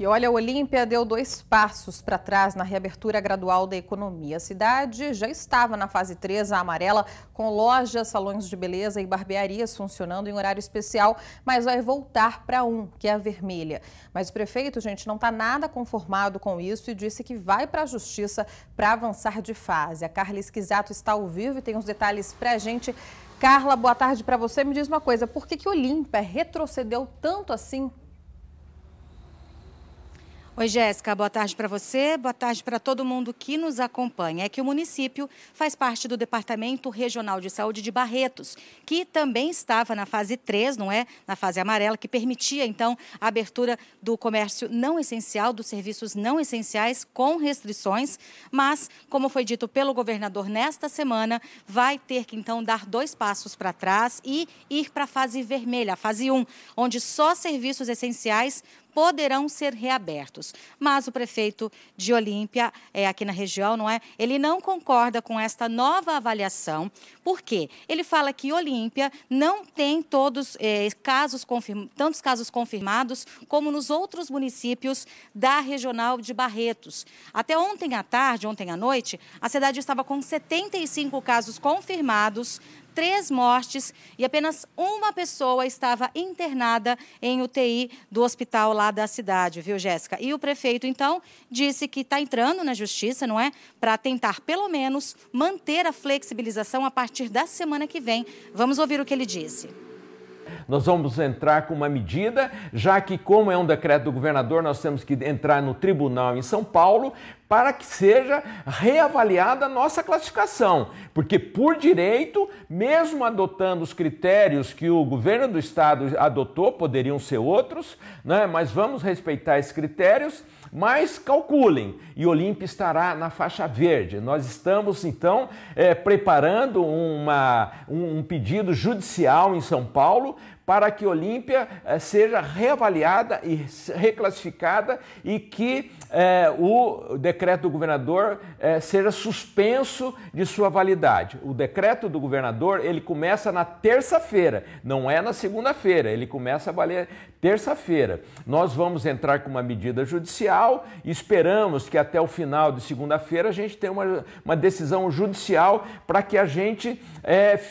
E olha, a Olímpia deu dois passos para trás na reabertura gradual da economia. A cidade já estava na fase 3, a amarela, com lojas, salões de beleza e barbearias funcionando em horário especial, mas vai voltar para um, que é a vermelha. Mas o prefeito, gente, não está nada conformado com isso e disse que vai para a justiça para avançar de fase. A Carla Esquisato está ao vivo e tem os detalhes para a gente. Carla, boa tarde para você. Me diz uma coisa, por que, que Olímpia retrocedeu tanto assim Oi, Jéssica, boa tarde para você, boa tarde para todo mundo que nos acompanha. É que o município faz parte do Departamento Regional de Saúde de Barretos, que também estava na fase 3, não é? Na fase amarela, que permitia, então, a abertura do comércio não essencial, dos serviços não essenciais, com restrições. Mas, como foi dito pelo governador nesta semana, vai ter que, então, dar dois passos para trás e ir para a fase vermelha, a fase 1, onde só serviços essenciais poderão ser reabertos. Mas o prefeito de Olímpia, é, aqui na região, não é? Ele não concorda com esta nova avaliação. Por quê? Ele fala que Olímpia não tem todos é, casos tantos casos confirmados como nos outros municípios da regional de Barretos. Até ontem à tarde, ontem à noite, a cidade estava com 75 casos confirmados três mortes e apenas uma pessoa estava internada em UTI do hospital lá da cidade, viu, Jéssica? E o prefeito, então, disse que está entrando na justiça, não é? Para tentar, pelo menos, manter a flexibilização a partir da semana que vem. Vamos ouvir o que ele disse. Nós vamos entrar com uma medida, já que, como é um decreto do governador, nós temos que entrar no tribunal em São Paulo para que seja reavaliada a nossa classificação, porque por direito, mesmo adotando os critérios que o governo do estado adotou, poderiam ser outros, né? mas vamos respeitar esses critérios. Mas calculem, e Olimpia estará na faixa verde. Nós estamos então é, preparando uma, um pedido judicial em São Paulo para que Olímpia eh, seja reavaliada e reclassificada e que eh, o decreto do governador eh, seja suspenso de sua validade. O decreto do governador ele começa na terça-feira, não é na segunda-feira, ele começa a valer terça-feira. Nós vamos entrar com uma medida judicial, esperamos que até o final de segunda-feira a gente tenha uma, uma decisão judicial para que a gente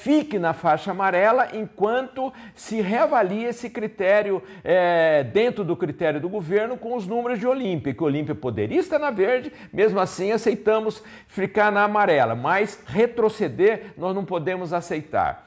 fique na faixa amarela enquanto se reavalia esse critério é, dentro do critério do governo com os números de Olímpia, que Olímpia é poderia estar na verde, mesmo assim aceitamos ficar na amarela, mas retroceder nós não podemos aceitar.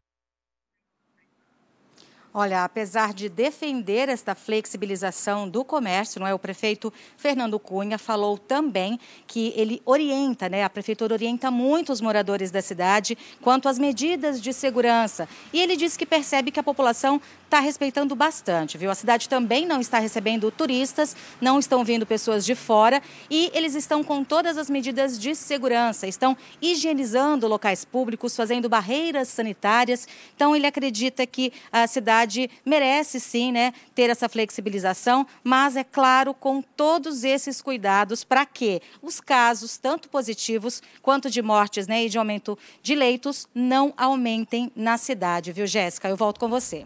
Olha, apesar de defender esta flexibilização do comércio, não é? O prefeito Fernando Cunha falou também que ele orienta, né? A prefeitura orienta muito os moradores da cidade quanto às medidas de segurança. E ele disse que percebe que a população está respeitando bastante, viu? A cidade também não está recebendo turistas, não estão vindo pessoas de fora e eles estão com todas as medidas de segurança, estão higienizando locais públicos, fazendo barreiras sanitárias. Então ele acredita que a cidade sociedade merece sim né, ter essa flexibilização, mas é claro, com todos esses cuidados, para que os casos, tanto positivos quanto de mortes né, e de aumento de leitos, não aumentem na cidade, viu, Jéssica? Eu volto com você.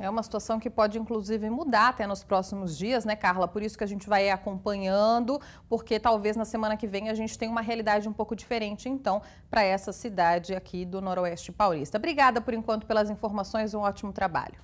É uma situação que pode, inclusive, mudar até nos próximos dias, né, Carla? Por isso que a gente vai acompanhando, porque talvez na semana que vem a gente tenha uma realidade um pouco diferente, então, para essa cidade aqui do Noroeste Paulista. Obrigada, por enquanto, pelas informações, um ótimo trabalho.